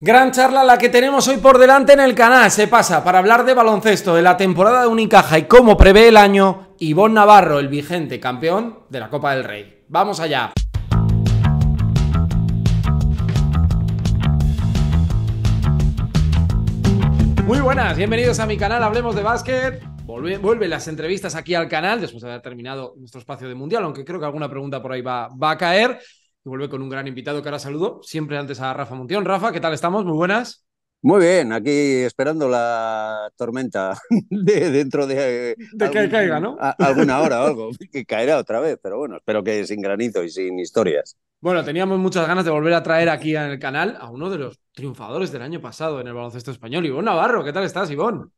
Gran charla la que tenemos hoy por delante en el canal. Se pasa para hablar de baloncesto, de la temporada de Unicaja y cómo prevé el año Ivonne Navarro, el vigente campeón de la Copa del Rey. Vamos allá. Muy buenas, bienvenidos a mi canal Hablemos de Básquet. Vuelven las entrevistas aquí al canal después de haber terminado nuestro espacio de Mundial, aunque creo que alguna pregunta por ahí va, va a caer vuelve con un gran invitado que ahora saludo, siempre antes a Rafa Montión. Rafa, ¿qué tal estamos? Muy buenas. Muy bien, aquí esperando la tormenta de dentro de... Eh, que caiga, ¿no? alguna hora o algo, que caerá otra vez, pero bueno, espero que sin granizo y sin historias. Bueno, teníamos muchas ganas de volver a traer aquí en el canal a uno de los triunfadores del año pasado en el baloncesto español, Ivón Navarro. ¿Qué tal estás, Ivón?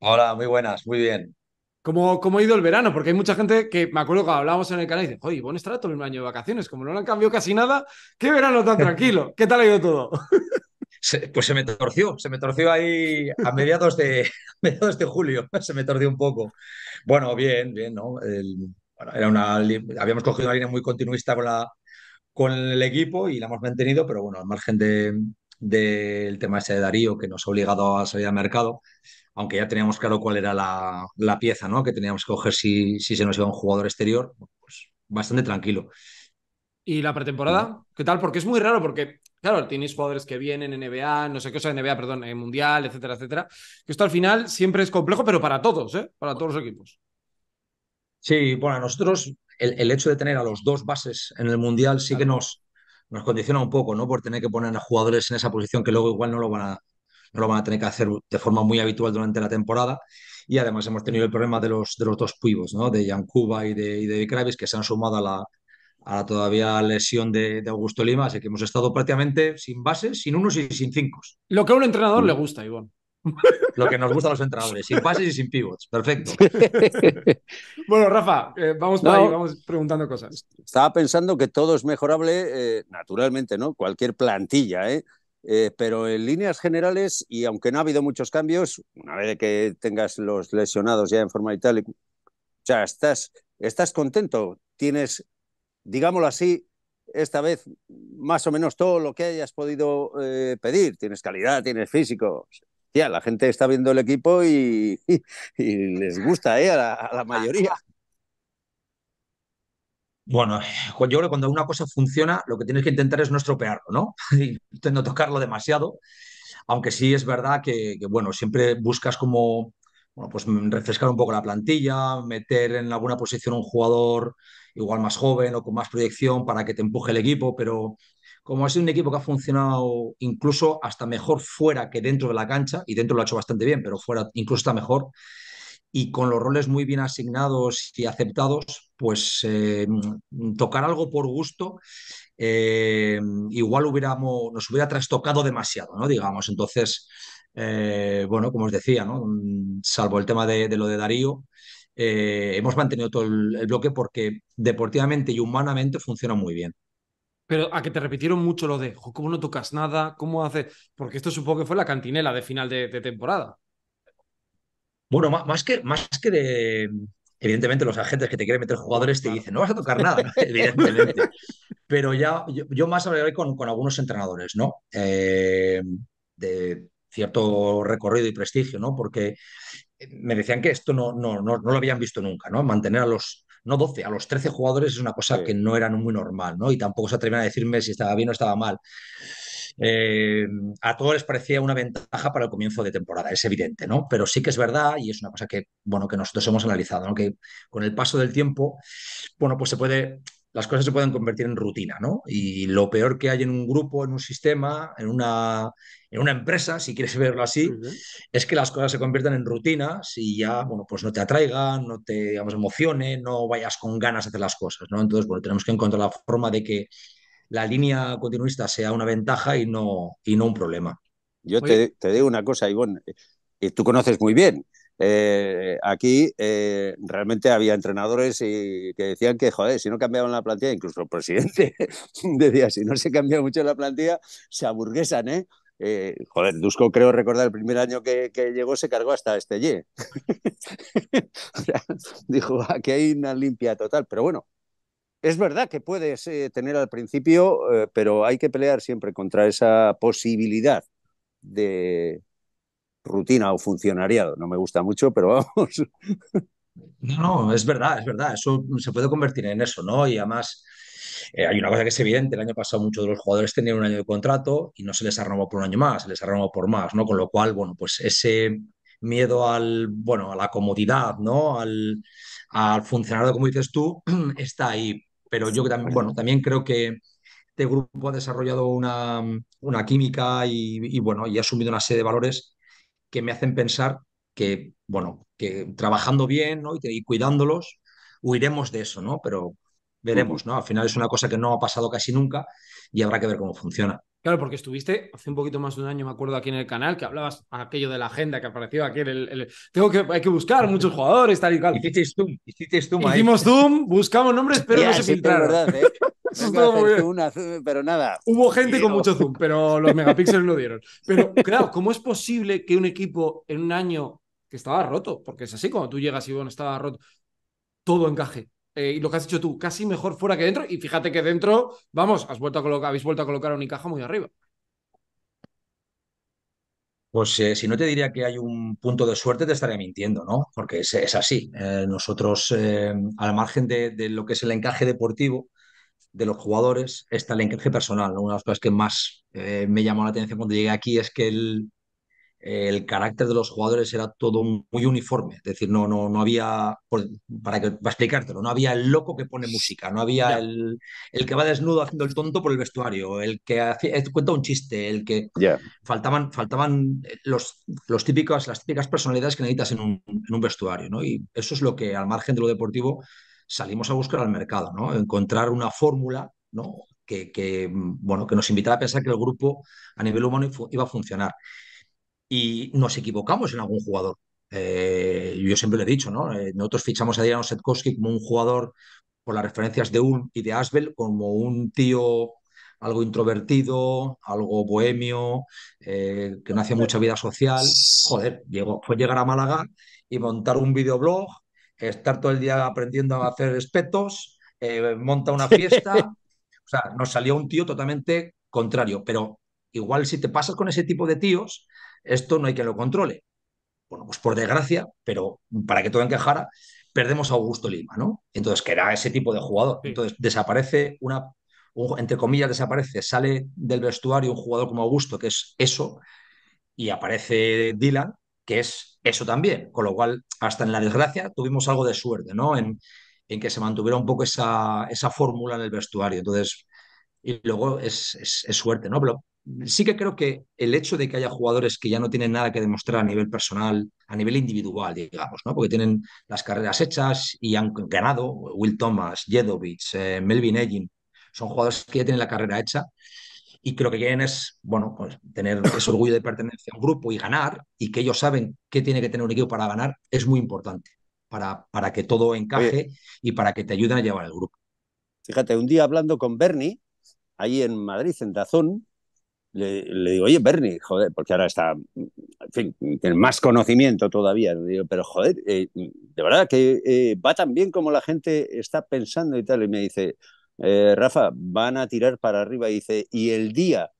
Hola, muy buenas, muy bien. ¿Cómo, ha ido el verano? Porque hay mucha gente que me acuerdo que hablábamos en el canal y dice, oye, Ivonne estará todo el año de vacaciones, como no le han cambiado casi nada, qué verano tan tranquilo, ¿qué tal ha ido todo? pues se me torció, se me torció ahí a mediados de, de julio, se me torció un poco. Bueno, bien, bien, ¿no? era una, habíamos cogido una línea muy continuista con, la, con el equipo y la hemos mantenido, pero bueno, al margen del tema ese de Darío que nos ha obligado a salir al mercado, aunque ya teníamos claro cuál era la, pieza ¿no? que teníamos que coger si, si, se nos iba un jugador exterior, pues bastante tranquilo. ¿Y la pretemporada? ¿Qué tal? Porque es muy raro, porque, claro, tienes jugadores que vienen en NBA, no sé qué, o NBA, perdón, en eh, Mundial, etcétera, etcétera. Que esto al final siempre es complejo, pero para todos, ¿eh? Para todos los equipos. Sí, bueno, a nosotros el, hecho de tener a los dos bases en el Mundial sí que nos, nos condiciona un poco, ¿no? Por tener que poner a jugadores en esa posición que luego igual no lo van a, no lo van a tener que hacer de forma muy habitual durante la temporada. Y además hemos tenido el problema de los, de dos pivos, ¿no? de Cuba y de, y de Kravis, que se han sumado a la, a todavía lesión de, Augusto Lima, así que hemos estado prácticamente sin bases, sin unos y sin cinco. Lo que a un entrenador le mm. gusta, Iván. Lo que nos gusta a los entrenadores, sin bases y sin pivots. Perfecto. bueno, Rafa, eh, vamos por vamos preguntando cosas. Estaba pensando que todo es mejorable, eh, naturalmente, ¿no? Cualquier plantilla, ¿eh? Eh, pero en líneas generales, y aunque no ha habido muchos cambios, una vez que tengas los lesionados ya en forma y tal, estás, estás contento, tienes, digámoslo así, esta vez más o menos todo lo que hayas podido eh, pedir, tienes calidad, tienes físico. Ya, la gente está viendo el equipo y, les gusta eh, a la mayoría. Bueno, yo creo que cuando una cosa funciona, lo que tienes que intentar es no estropearlo, ¿no? Y no tocarlo demasiado. Aunque sí es verdad que, bueno, siempre buscas como, pues refrescar un poco la plantilla, meter en alguna posición un jugador igual más joven o con más proyección para que te empuje el equipo, pero como ha sido un equipo que ha funcionado incluso hasta mejor fuera que dentro de la cancha, y dentro lo ha hecho bastante bien, pero fuera incluso está mejor, y con los roles muy bien asignados y aceptados, pues eh, mm, tocar algo por gusto eh, igual hubiéramos, nos hubiera trastocado demasiado, ¿no? Digamos, entonces, eh, bueno, como os decía, mm, Salvo el tema de, lo de Darío, hemos mantenido todo el, bloque porque deportivamente y humanamente funciona muy bien. Pero a que te repitieron mucho lo de, ¿cómo no tocas nada? ¿Cómo hace. Porque esto supongo que fue la cantinela de final de temporada. Bueno, más, que, más que de, evidentemente los agentes que te quieren meter jugadores te dicen, no vas a tocar nada, evidentemente. Pero ya, yo, más hablaré con, algunos entrenadores, ¿no? Eh, de cierto recorrido y prestigio, ¿no? Porque me decían que esto no, no, no, lo habían visto nunca, ¿no? Mantener a los, no 12, a los 13 jugadores es una cosa que no era muy normal, ¿no? Y tampoco se atrevían a decirme si estaba bien o estaba mal. Eh, a todos les parecía una ventaja para el comienzo de temporada, es evidente, ¿no? Pero sí que es verdad y es una cosa que, bueno, que nosotros hemos analizado, ¿no? Que con el paso del tiempo, bueno, pues se puede las cosas se pueden convertir en rutina, ¿no? Y lo peor que hay en un grupo, en un sistema, en una, una empresa, si quieres verlo así, es que las cosas se conviertan en rutina y ya, bueno, pues no te atraigan, no te, digamos, emociones, no vayas con ganas a hacer las cosas, ¿no? Entonces, bueno, tenemos que encontrar la forma de que la línea continuista sea una ventaja y no, y no un problema. Yo te, te, digo una cosa, Ivonne, y tú conoces muy bien. Eh, aquí eh, realmente había entrenadores y que decían que, joder, si no cambiaban la plantilla, incluso el presidente decía, si no se cambia mucho la plantilla, se aburguesan, ¿eh? eh joder, Dusko creo recordar el primer año que, llegó se cargó hasta este Y. dijo, aquí ah, hay una limpia total, pero bueno, es verdad que puedes eh, tener al principio, eh, pero hay que pelear siempre contra esa posibilidad de rutina o funcionariado. No me gusta mucho, pero vamos. No, es verdad, es verdad. Eso se puede convertir en eso, ¿no? Y además, eh, hay una cosa que es evidente, el año pasado muchos de los jugadores tenían un año de contrato y no se les ha por un año más, se les ha por más, ¿no? Con lo cual, bueno, pues ese miedo al, bueno, a la comodidad, ¿no? Al, al funcionario, como dices tú, está ahí pero yo también, bueno, también creo que este grupo ha desarrollado una, química y, bueno, y ha asumido una serie de valores que me hacen pensar que, bueno, que trabajando bien y, cuidándolos, huiremos de eso, ¿no? Pero veremos, ¿no? Al final es una cosa que no ha pasado casi nunca y habrá que ver cómo funciona. Claro, porque estuviste hace un poquito más de un año, me acuerdo, aquí en el canal, que hablabas aquello de la agenda que apareció aquí. el, Tengo que, hay que buscar muchos jugadores, tal y Hiciste Zoom, hiciste Zoom ahí. Hicimos Zoom, buscamos nombres, pero no se filtraron. ¿eh? pero nada. Hubo gente con mucho zoom, pero los megapíxeles no dieron. Pero claro, ¿cómo es posible que un equipo en un año que estaba roto, porque es así, cuando tú llegas y bueno, estaba roto, todo encaje? Eh, y lo que has hecho tú, casi mejor fuera que dentro. Y fíjate que dentro, vamos, has vuelto a colocar, habéis vuelto a colocar a Unicaja muy arriba. Pues eh, si no te diría que hay un punto de suerte, te estaría mintiendo, ¿no? Porque es, así. Eh, nosotros, al margen de, lo que es el encaje deportivo de los jugadores, está el encaje personal. Una de las cosas que más me llamó la atención cuando llegué aquí es que el, el carácter de los jugadores era todo muy uniforme, es decir, no, no, no había, para, que, explicártelo, no había el loco que pone música, no había el, que va desnudo haciendo el tonto por el vestuario, el que eh, cuenta un chiste, el que faltaban, faltaban eh, los, los típicos, las típicas personalidades que necesitas en un, vestuario, ¿no? Y eso es lo que al margen de lo deportivo salimos a buscar al mercado, ¿no? Encontrar una fórmula, ¿no? Que, mm, bueno, que nos invitara a pensar que el grupo a nivel humano iba a funcionar y nos equivocamos en algún jugador. Eh, yo siempre le he dicho, ¿no? Eh, nosotros fichamos a Diano Setkowski como un jugador por las referencias de un y de Asbel, como un tío algo introvertido, algo bohemio, eh, que no hacía mucha vida social. Joder, llegó, fue llegar a Málaga y montar un videoblog, estar todo el día aprendiendo a hacer espetos, monta una fiesta. o sea, nos salió un tío totalmente contrario, pero igual si te pasas con ese tipo de tíos, esto no hay quien lo controle. Bueno, pues por desgracia, pero para que todo encajara, perdemos a Augusto Lima, ¿no? Entonces, que era ese tipo de jugador. Entonces, desaparece una, entre comillas, desaparece, sale del vestuario un jugador como Augusto, que es eso, y aparece Dylan, que es eso también. Con lo cual, hasta en la desgracia tuvimos algo de suerte, ¿no? En, que se mantuviera un poco esa, esa fórmula en el vestuario. Entonces, y luego es, es, suerte, ¿no? sí que creo que el hecho de que haya jugadores que ya no tienen nada que demostrar a nivel personal, a nivel individual, digamos, ¿no? Porque tienen las carreras hechas y han ganado, Will Thomas, Jedovic, eh, Melvin Egin, son jugadores que ya tienen la carrera hecha y creo que quieren es, bueno, pues tener ese orgullo de pertenencia a un grupo y ganar y que ellos saben qué tiene que tener un equipo para ganar, es muy importante para, para que todo encaje y para que te ayuden a llevar el grupo. Fíjate, un día hablando con Bernie, ahí en Madrid, en tazón le, digo, oye, Bernie, joder, porque ahora está, en fin, tiene más conocimiento todavía. pero joder, eh, de verdad que eh, va tan bien como la gente está pensando y tal. Y me dice, eh, Rafa, van a tirar para arriba. Y dice, y el día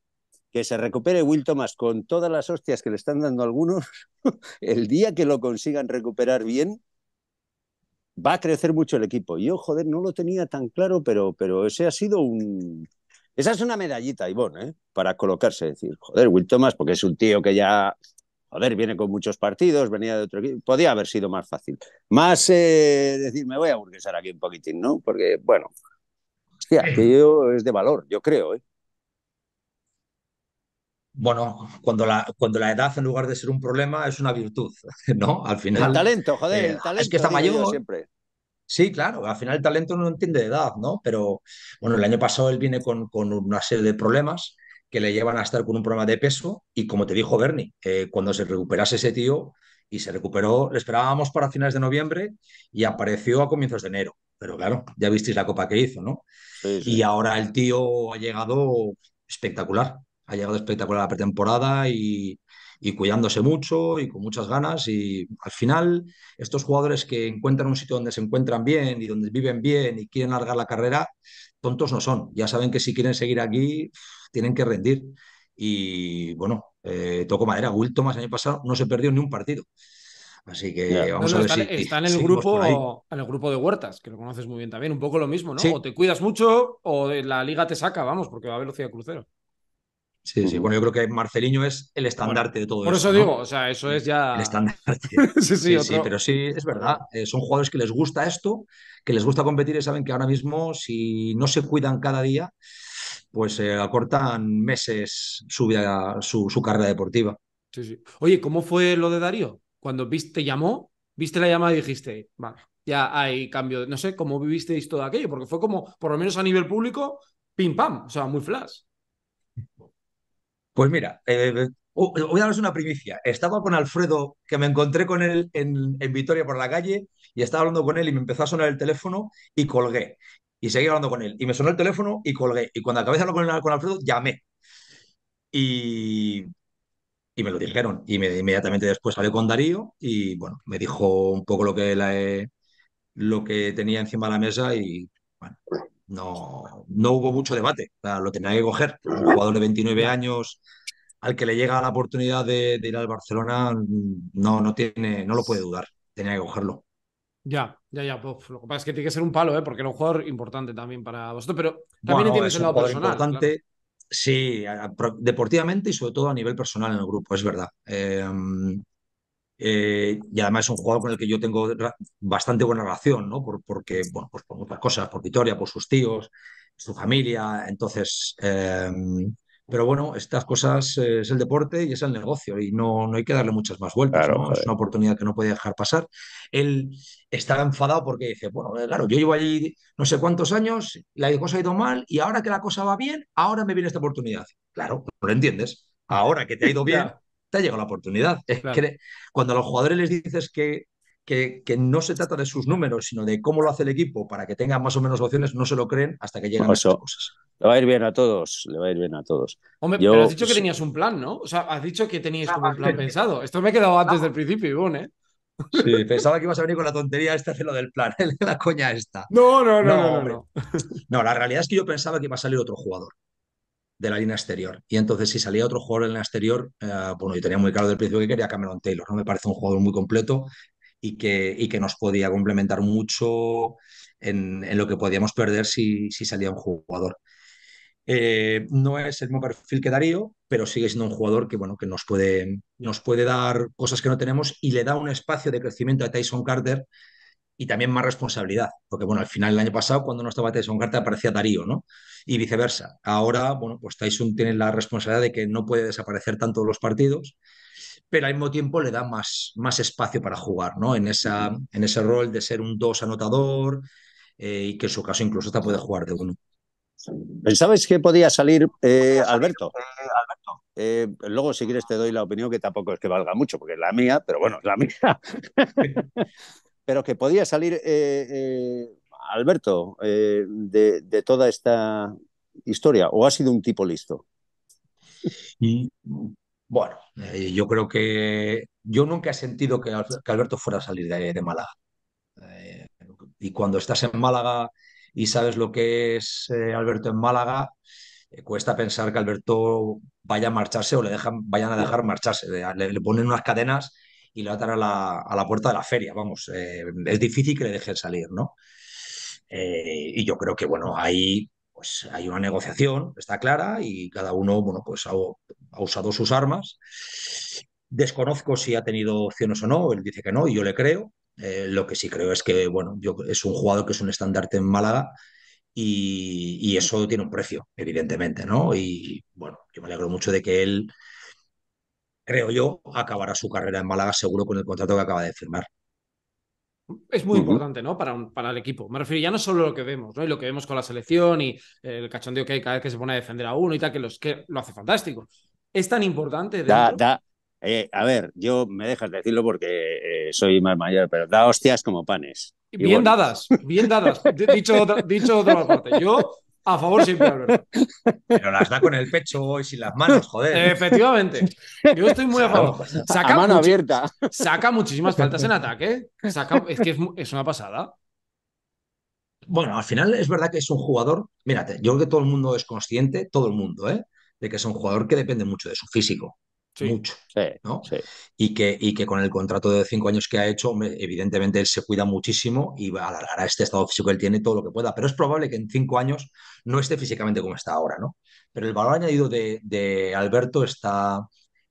que se recupere Will Thomas con todas las hostias que le están dando algunos, el día que lo consigan recuperar bien, va a crecer mucho el equipo. Yo, joder, no lo tenía tan claro, pero, pero ese ha sido un, esa es una medallita, Ivonne, ¿eh? para colocarse, decir, joder, Will Thomas, porque es un tío que ya, joder, viene con muchos partidos, venía de otro equipo, podía haber sido más fácil. Más eh, decir, me voy a burguesar aquí un poquitín, ¿no? Porque, bueno, hostia, yo es de valor, yo creo, ¿eh? Bueno, cuando la, cuando la edad en lugar de ser un problema es una virtud, ¿no? Al final. El talento, joder, el talento. Eh, es que está mayor. Siempre. Sí, claro, al final el talento no entiende de edad, ¿no? Pero bueno, el año pasado él viene con, una serie de problemas que le llevan a estar con un problema de peso y como te dijo Bernie, eh, cuando se recuperase ese tío y se recuperó, le esperábamos para finales de noviembre y apareció a comienzos de enero, pero claro, ya visteis la copa que hizo, ¿no? Y ahora el tío ha llegado espectacular, ha llegado espectacular la pretemporada y, y cuidándose mucho y con muchas ganas. Y al final, estos jugadores que encuentran un sitio donde se encuentran bien y donde viven bien y quieren largar la carrera, tontos no son. Ya saben que si quieren seguir aquí, tienen que rendir. Y bueno, eh, toco madera. Will Thomas año pasado no se perdió ni un partido. Así que vamos a ver está, en el grupo, grupo de Huertas, que lo conoces muy bien también, un poco lo mismo, ¿no? O te cuidas mucho o la liga te saca, vamos, porque va a velocidad crucero. Sí, sí. Bueno, yo creo que Marceliño es el estandarte de todo eso. Por eso digo, o sea, eso es ya. El estandarte. sí, sí, sí, pero sí, es verdad. Eh, son jugadores que les gusta esto, que les gusta competir y saben que ahora mismo, si no se cuidan cada día, pues eh, acortan meses su, su, carrera deportiva. Sí, sí. Oye, ¿cómo fue lo de Darío? Cuando viste, llamó, viste la llamada y dijiste, vale, ya hay cambio. No sé cómo vivisteis todo aquello, porque fue como, por lo menos a nivel público, pim pam, o sea, muy flash. Pues mira, eh, eh, oh, eh, voy a daros una primicia. Estaba con Alfredo, que me encontré con él en, Vitoria por la calle, y estaba hablando con él y me empezó a sonar el teléfono y colgué. Y seguí hablando con él. Y me sonó el teléfono y colgué. Y cuando acabé de hablar con, Alfredo, llamé. Y, y me lo dijeron. Y inmediatamente después salió con Darío y bueno, me dijo un poco lo que, la, lo que tenía encima de la mesa y bueno, no, no hubo mucho debate. lo tenía que coger. Un jugador de 29 años al que le llega la oportunidad de, ir al Barcelona, no, no, tiene, no lo puede dudar. Tenía que cogerlo. Ya, ya, ya. Pues, lo que pasa es que tiene que ser un palo, ¿eh? porque era un jugador importante también para vosotros, pero también bueno, tienes el lado personal. Importante, Sí, deportivamente y sobre todo a nivel personal en el grupo, es verdad. Eh, eh, y además es un jugador con el que yo tengo bastante buena relación, ¿no? Por, porque, bueno, pues por muchas cosas, por Vitoria, por sus tíos, su familia. Entonces, eh, pero bueno, estas cosas eh, es el deporte y es el negocio y no, no hay que darle muchas más vueltas, ¿no? Es una oportunidad que no puede dejar pasar. Él estaba enfadado porque dice, bueno, claro, yo llevo allí no sé cuántos años, la cosa ha ido mal y ahora que la cosa va bien, ahora me viene esta oportunidad. Claro, lo entiendes. Ahora que te ha ido bien, te ha llegado la oportunidad. Cuando a los jugadores les dices que, que, no se trata de sus números, sino de cómo lo hace el equipo para que tengan más o menos opciones, no se lo creen hasta que llegan cosas. Le va a ir bien a todos, le va a ir bien a todos. Hombre, pero has dicho que tenías un plan, ¿no? O sea, has dicho que tenías ah, un plan pensado. Esto me ha quedado antes ah. del principio, Ivonne, ¿eh? Sí, pensaba que ibas a venir con la tontería esta de lo del plan, la coña esta. no. No, no, no, no, la realidad es que yo pensaba que iba a salir otro jugador de la línea exterior. Y entonces, si salía otro jugador en la línea exterior, bueno, eh, pues yo tenía muy claro del principio que quería Cameron Taylor, ¿no? Me parece un jugador muy completo y que, y que nos podía complementar mucho en, en lo que podíamos perder si, si salía un jugador. Eh, no es el mismo perfil que Darío, pero sigue siendo un jugador que, bueno, que nos, puede, nos puede dar cosas que no tenemos y le da un espacio de crecimiento a Tyson Carter y también más responsabilidad, porque bueno, al final el año pasado cuando no estaba Tyson Carta, aparecía Darío, ¿no? Y viceversa. Ahora, bueno, pues Tyson tiene la responsabilidad de que no puede desaparecer tanto los partidos, pero al mismo tiempo le da más, más espacio para jugar, ¿no? En, esa, en ese rol de ser un dos anotador eh, y que en su caso incluso hasta puede jugar de uno. ¿sabes qué eh, podía salir Alberto eh, Alberto? luego, si quieres, te doy la opinión que tampoco es que valga mucho, porque es la mía, pero bueno, es la mía. pero que podía salir eh, eh, Alberto eh, de, toda esta historia? ¿O ha sido un tipo listo? bueno, yo creo que yo nunca he sentido que, Alberto fuera a salir de, Málaga. y cuando estás en Málaga y sabes lo que es Alberto en Málaga, cuesta pensar que Alberto vaya a marcharse o le dejan, vayan a dejar marcharse. le ponen unas cadenas y lo va a la, a la puerta de la feria, vamos, eh, es difícil que le dejen salir, ¿no? Eh, y yo creo que, bueno, ahí pues hay una negociación, está clara, y cada uno, bueno, pues ha, usado sus armas. Desconozco si ha tenido opciones o no, él dice que no, y yo le creo. Eh, lo que sí creo es que, bueno, yo, es un jugador que es un estandarte en Málaga y, y, eso tiene un precio, evidentemente, ¿no? Y bueno, yo me alegro mucho de que él creo yo, acabará su carrera en Málaga seguro con el contrato que acaba de firmar. Es muy importante, ¿no? Para, para el equipo. Me refiero ya no solo a lo que vemos, ¿no? Y lo que vemos con la selección y el cachondeo que hay cada vez que se pone a defender a uno y tal, que, los, que lo hace fantástico. Es tan importante. Da, eh, a ver, yo me dejas decirlo porque eh, soy más mayor, pero da hostias como panes. Bien dadas, bien dadas. dicho, dicho otra parte. Yo a favor siempre, Pero las da con el pecho y sin las manos, joder. Efectivamente. Yo estoy muy a favor. Saca mano abierta. Saca muchísimas faltas en ataque. Es que es, una pasada. Bueno, al final es verdad que es un jugador. Mírate, yo creo que todo el mundo es consciente, todo el mundo, ¿eh? De que es un jugador que depende mucho de su físico mucho. Y, que, y que con el contrato de cinco años que ha hecho, evidentemente él se cuida muchísimo y a este estado físico que él tiene todo lo que pueda. Pero es probable que en cinco años no esté físicamente como está ahora, ¿no? Pero el valor añadido de, Alberto está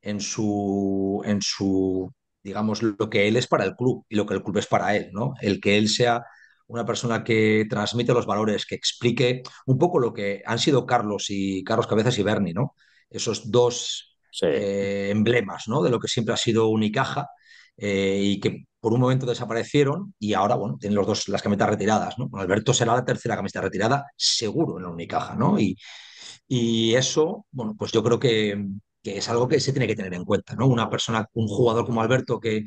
en su, en su, digamos, lo que él es para el club y lo que el club es para él, ¿no? El que él sea una persona que transmite los valores, que explique un poco lo que han sido Carlos y Carlos Cabezas y Bernie, ¿no? Esos dos eh, emblemas ¿no? de lo que siempre ha sido Unicaja eh, y que por un momento desaparecieron y ahora, bueno, tienen los dos las camisetas retiradas, Alberto será la tercera camiseta retirada seguro en la Unicaja, ¿no? Y, y eso, bueno, pues yo creo que, es algo que se tiene que tener en cuenta, ¿no? Una persona, un jugador como Alberto que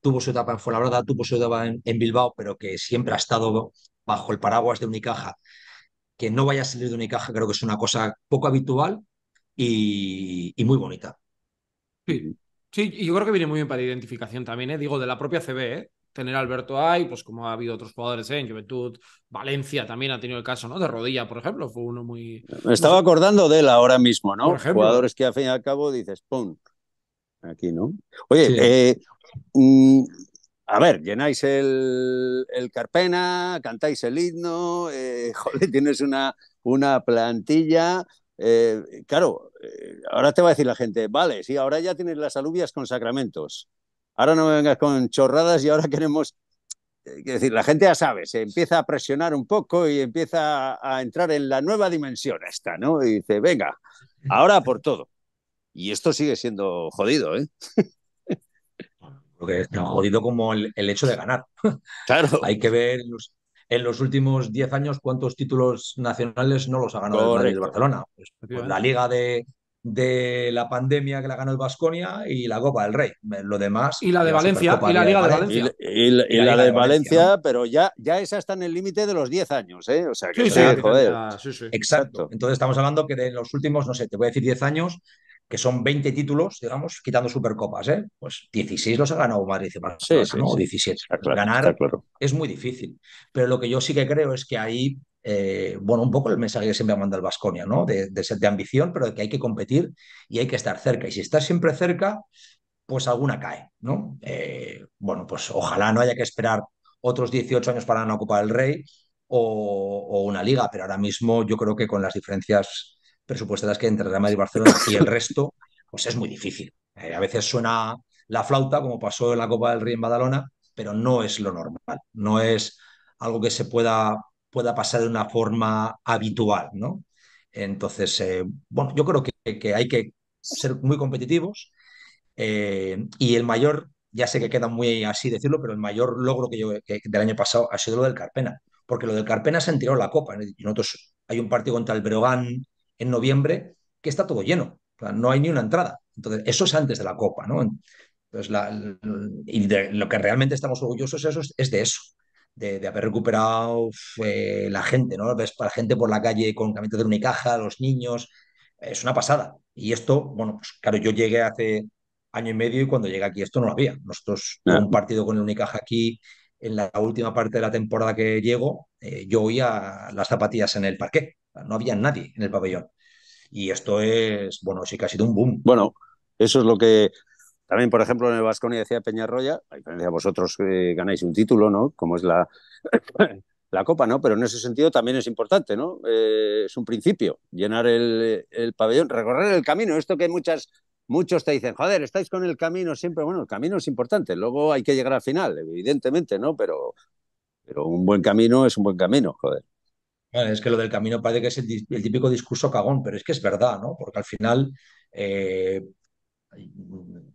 tuvo su etapa en Fuenlabrada, tuvo su etapa en Bilbao, pero que siempre ha estado bajo el paraguas de Unicaja, que no vaya a salir de Unicaja creo que es una cosa poco habitual y, muy bonita. Sí. yo creo que viene muy bien para identificación también, ¿eh? digo, de la propia CB, ¿eh? tener a Alberto ahí, pues como ha habido otros jugadores en Juventud, Valencia también ha tenido el caso, ¿no? De Rodilla, por ejemplo, fue uno muy... Me estaba acordando de él ahora mismo, ¿no? jugadores que al fin y al cabo dices, ¡pum! Aquí, ¿no? Oye, eh, mm, a ver, llenáis el, el, Carpena, cantáis el himno, eh, tienes una, una plantilla eh, claro, eh, ahora te va a decir la gente, vale, sí, ahora ya tienes las alubias con sacramentos. Ahora no me vengas con chorradas y ahora queremos. es eh, decir, la gente ya sabe, se empieza a presionar un poco y empieza a, entrar en la nueva dimensión esta, ¿no? Y dice, venga, ahora por todo. Y esto sigue siendo jodido, ¿eh? Porque es jodido como el, el hecho de ganar. Claro. Hay que ver los, en los últimos 10 años cuántos títulos nacionales no los ha ganado el Barcelona. Pues la Liga de, la pandemia que la ganó el Basconia y la Copa del Rey. Lo demás. Y la de Valencia, y la Liga de Valencia. Y, la, de, Valencia, pero ya, ya esa está en el límite de los 10 años, ¿eh? sí, sí, joder. Exacto. Entonces estamos hablando que de los últimos, no sé, te voy a decir 10 años, que son 20 títulos, digamos, quitando supercopas, ¿eh? pues 16 los ha ganado Madrid y Barcelona, sí, ¿no? 17. Ganar es muy difícil, pero lo que yo sí que creo es que ahí, eh, bueno, un poco el mensaje que siempre manda el Vasconia, ¿no? De, ser de ambición, pero de que hay que competir y hay que estar cerca. Y si estás siempre cerca, pues alguna cae, ¿no? Eh, bueno, pues ojalá no haya que esperar otros 18 años para no ocupar el rey o, una liga, pero ahora mismo yo creo que con las diferencias presupuestadas que entre Real Madrid y Barcelona y el resto, pues es muy difícil. Eh, a veces suena la flauta, como pasó en la Copa del Rey en Badalona, pero no es lo normal, no es algo que se pueda, pueda pasar de una forma habitual, ¿no? Entonces, eh, bueno, yo creo que, hay que ser muy competitivos eh, y el mayor, ya sé que queda muy así decirlo, pero el mayor logro que yo del año pasado ha sido lo del Carpena, porque lo del Carpena se tirado la copa. Nosotros hay un partido contra el Breogán en noviembre que está todo lleno, no hay ni una entrada. Entonces, eso es antes de la Copa, ¿no? Entonces, y de lo que realmente estamos orgullosos eso es, de eso, de, haber recuperado eh, la gente, ¿no? Ves para gente por la calle con camisetas de Unicaja, los niños, es una pasada. Y esto, bueno, pues claro, yo llegué hace año y medio y cuando llegué aquí esto no lo había. Nosotros, ah. un partido con el Unicaja aquí, en la última parte de la temporada que llego, eh, yo oía las zapatillas en el parque, no había nadie en el pabellón. Y esto es, bueno, sí que ha sido un boom. Bueno, eso es lo que también, por ejemplo, en el Vasconi decía Peñarroya, a diferencia vosotros ganáis un título, ¿no? Como es la, la Copa, ¿no? Pero en ese sentido también es importante, ¿no? Eh, es un principio, llenar el, pabellón, recorrer el camino. Esto que muchas muchos te dicen, joder, estáis con el camino siempre. Bueno, el camino es importante, luego hay que llegar al final, evidentemente, ¿no? Pero, pero un buen camino es un buen camino, joder es que lo del camino parece que es el, típico discurso cagón, pero es que es verdad, ¿no? Porque al final eh,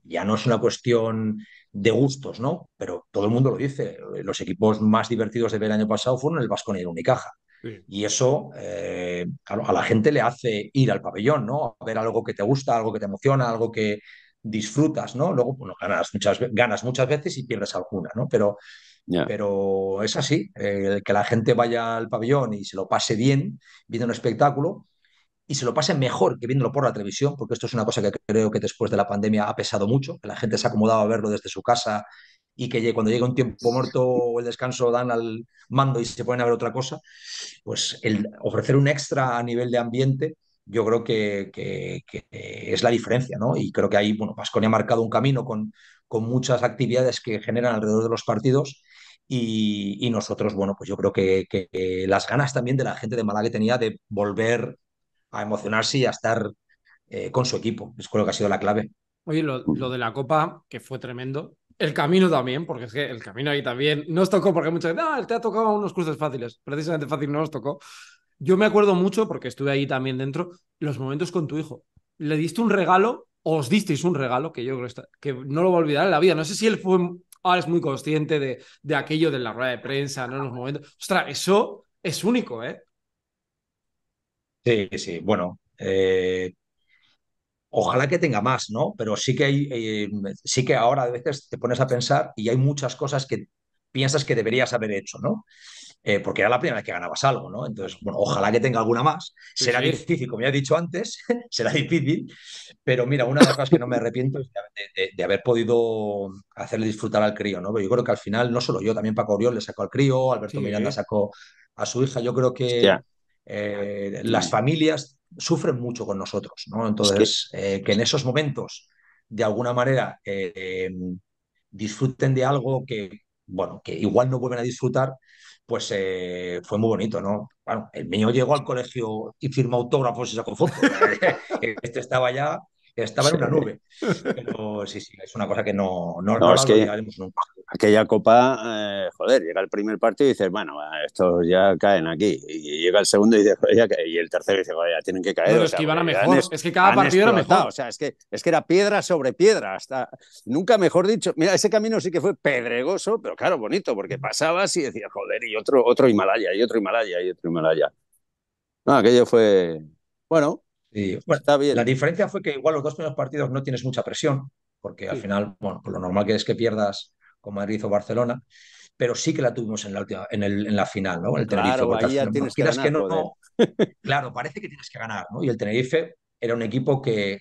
ya no es una cuestión de gustos, ¿no? Pero todo el mundo lo dice. Los equipos más divertidos de ver el año pasado fueron el Vasco y el Unicaja. Y eso eh, a la gente le hace ir al pabellón, ¿no? A ver algo que te gusta, algo que te emociona, algo que disfrutas, ¿no? Luego, bueno, ganas muchas, ganas muchas veces y pierdes alguna, ¿no? Pero pero es así, el eh, que la gente vaya al pabellón y se lo pase bien viendo un espectáculo y se lo pase mejor que viéndolo por la televisión, porque esto es una cosa que creo que después de la pandemia ha pesado mucho, que la gente se ha acomodado a verlo desde su casa y que cuando llega un tiempo muerto o el descanso dan al mando y se ponen a ver otra cosa, pues el ofrecer un extra a nivel de ambiente yo creo que, que, es la diferencia, ¿no? Y creo que ahí, bueno, Pasconi ha marcado un camino con, con muchas actividades que generan alrededor de los partidos y, nosotros, bueno, pues yo creo que, las ganas también de la gente de Malaga tenía de volver a emocionarse y a estar eh, con su equipo. Es creo que ha sido la clave. Oye, lo, de la Copa, que fue tremendo. El camino también, porque es que el camino ahí también nos tocó, porque mucha no, ah, te ha tocado unos cruces fáciles. Precisamente fácil no nos tocó. Yo me acuerdo mucho, porque estuve ahí también dentro, los momentos con tu hijo. Le diste un regalo os disteis un regalo que yo creo que no lo va a olvidar en la vida. No sé si él fue ahora es muy consciente de, aquello de la rueda de prensa, ¿no? En los momentos. Ostras, eso es único, ¿eh? Sí, sí, bueno. Eh, ojalá que tenga más, ¿no? Pero sí que eh, sí que ahora a veces te pones a pensar y hay muchas cosas que piensas que deberías haber hecho, ¿no? Eh, porque era la primera vez que ganabas algo, ¿no? Entonces, bueno, ojalá que tenga alguna más. será difícil, como ya he dicho antes, será difícil, pero mira, una de las cosas que no me arrepiento es de, haber podido hacerle disfrutar al crío, ¿no? Pero yo creo que al final, no solo yo, también Paco Oriol le sacó al crío, Alberto Miranda sacó a su hija, yo creo que eh, las familias sufren mucho con nosotros, ¿no? Entonces, eh, que en esos momentos, de alguna manera, em, disfruten de algo que, bueno, que igual no vuelven a disfrutar, pues eh, fue muy bonito, ¿no? Bueno, el niño llegó al colegio y firmó autógrafos y sacó fotos. este estaba ya estaba en una nube. Pero sí, sí, es una cosa que no, no, es que Aquella copa, eh, joder, llega el primer partido y dices, bueno, estos ya caen aquí. Y llega el segundo y y el tercero y dices, ya tienen que caer. es que iban a mejor. Es, que cada partido era mejor. O sea, es que, es que era piedra sobre piedra. Hasta, nunca mejor dicho. Mira, ese camino sí que fue pedregoso, pero claro, bonito, porque pasabas y decías, joder, y otro, otro Himalaya, y otro Himalaya, y otro Himalaya. No, aquello fue. Bueno, la diferencia fue que igual los dos primeros partidos no tienes mucha presión, porque al final, bueno, lo normal que es que pierdas con Madrid o Barcelona, pero sí que la tuvimos en la, última, en, en la final, ¿no? El Tenerife. Claro, tienes que, claro, parece que tienes que ganar, ¿no? Y el Tenerife era un equipo que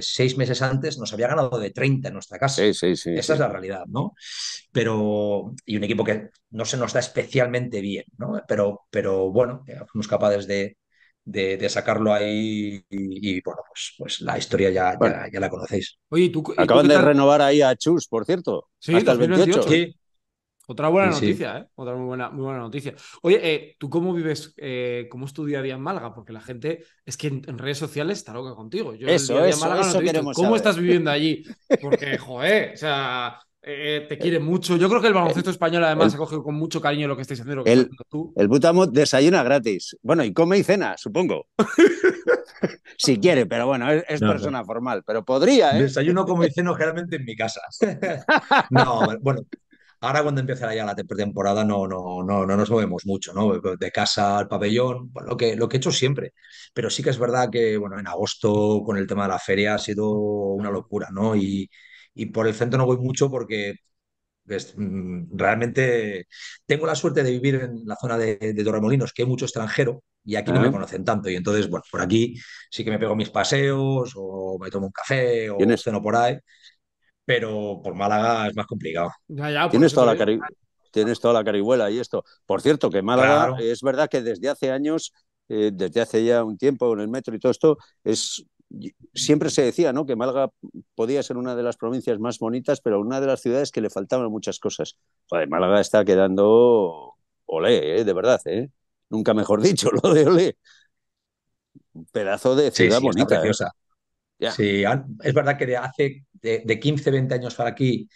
seis meses antes nos había ganado de 30 en nuestra casa. Sí, sí, sí. Esa es la realidad, ¿no? Pero, y un equipo que no se nos da especialmente bien, ¿no? Pero, pero bueno, fuimos capaces de, de, sacarlo ahí y, bueno, pues, pues la historia ya, ya, la conocéis. Oye, ¿tú, Acaban de renovar ahí a Chus, por cierto. Sí, hasta el Otra buena noticia, ¿eh? Otra muy buena, muy buena noticia. Oye, eh, ¿tú cómo vives, eh, cómo es tu día a día en Málaga? Porque la gente es que en, redes sociales está loca contigo. Yo eso, ¿Cómo estás viviendo allí? Porque, joder, o sea, eh, te quiere mucho. Yo creo que el baloncesto español además ha cogido con mucho cariño lo que estáis haciendo. el, tú. el desayuna gratis. Bueno, y come y cena, supongo. si quiere, pero bueno, es, persona formal. Pero podría, ¿eh? Desayuno, como y ceno generalmente en mi casa. no, bueno. Ahora cuando empieza ya la temporada no, no, no, no nos movemos mucho, ¿no? De casa al pabellón, pues lo, que, lo que he hecho siempre. Pero sí que es verdad que, bueno, en agosto con el tema de la feria ha sido una locura, ¿no? Y, y por el centro no voy mucho porque pues, mm, realmente tengo la suerte de vivir en la zona de, Torremolinos, que hay mucho extranjero y aquí no me conocen tanto. Y entonces, bueno, por aquí sí que me pego mis paseos o me tomo un café o ¿Tienes? ceno por ahí, pero por Málaga es más complicado. Tienes toda la carihuela y esto. Por cierto, que Málaga es verdad que desde hace años eh, desde hace ya un tiempo en el metro y todo esto, es siempre se decía ¿no? que Málaga podía ser una de las provincias más bonitas, pero una de las ciudades que le faltaban muchas cosas. Málaga está quedando olé, ¿eh? de verdad, ¿eh? nunca mejor dicho, lo de olé. Un pedazo de ciudad bonita. ¿eh? es verdad que de hace de, 15, 20 años para aquí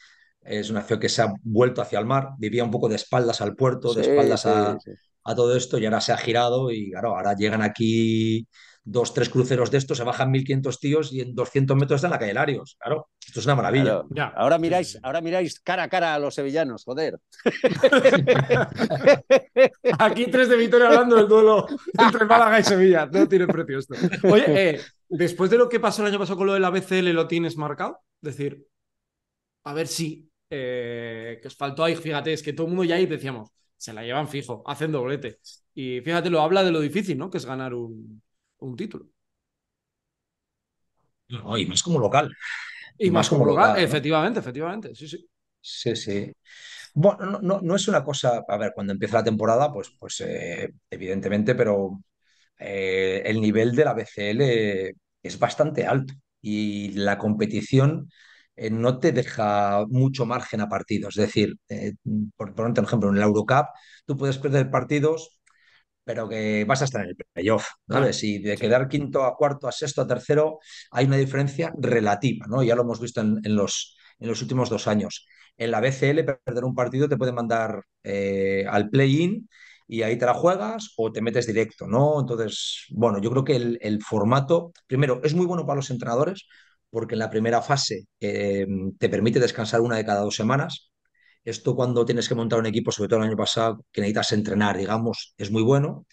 es una ciudad que se ha vuelto hacia el mar, vivía un poco de espaldas al puerto, de espaldas a, a todo esto y ahora se ha girado y claro, ahora llegan aquí dos, tres cruceros de estos, se bajan 1.500 tíos y en 200 metros está la calle Larios. Claro, esto es una maravilla. Ahora, miráis, ahora miráis cara a cara a los sevillanos, joder. Aquí tres de Vitoria hablando del duelo entre Málaga y Sevilla. No tiene precio esto. Oye, eh, después de lo que pasó el año pasado con lo de la BCL, ¿lo tienes marcado? Es decir, a ver si... Eh, que os faltó ahí, fíjate, es que todo el mundo ya ahí decíamos, se la llevan fijo, hacen doblete. Y fíjate, lo habla de lo difícil, ¿no? Que es ganar un, un título. y más como local. Y, más, como, local, efectivamente, efectivamente, sí, sí. Sí, sí. Bueno, no, no, es una cosa, a ver, cuando empieza la temporada, pues, pues eh, evidentemente, pero eh, el nivel de la BCL es bastante alto y la competición eh, no te deja mucho margen a partidos. Es decir, por ejemplo, en el Eurocup tú puedes perder partidos pero que vas a estar en el playoff, ¿vale? Si de quedar quinto a cuarto, a sexto, a tercero, hay una diferencia relativa, ¿no? Ya lo hemos visto en, los, en los últimos dos años. En la BCL, perder un partido te puede mandar eh, al play-in y ahí te la juegas o te metes directo, ¿no? Entonces, bueno, yo creo que el, formato, primero, es muy bueno para los entrenadores porque en la primera fase eh, te permite descansar una de cada dos semanas, esto cuando tienes que montar un equipo, sobre todo el año pasado, que necesitas entrenar, digamos, es muy bueno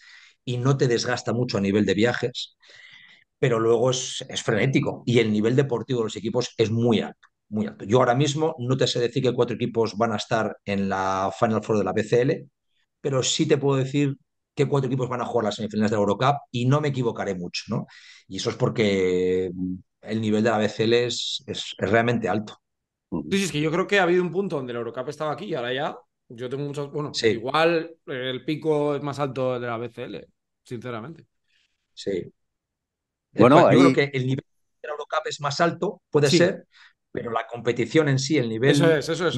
y no te desgasta mucho a nivel de viajes, pero luego es, frenético y el nivel deportivo de los equipos es muy alto, muy alto. Yo ahora mismo no te sé decir que cuatro equipos van a estar en la Final Four de la BCL, pero sí te puedo decir que cuatro equipos van a jugar las semifinales de la Eurocup y no me equivocaré mucho, ¿no? Y eso es porque el nivel de la BCL es realmente alto. Sí, es que yo creo que ha habido un punto donde el Eurocup estaba aquí y ahora ya. Yo tengo muchos. Bueno, igual el pico es más alto de la BCL, sinceramente. Sí. Bueno, yo creo que el nivel del Eurocup es más alto, puede ser, pero la competición en sí, el nivel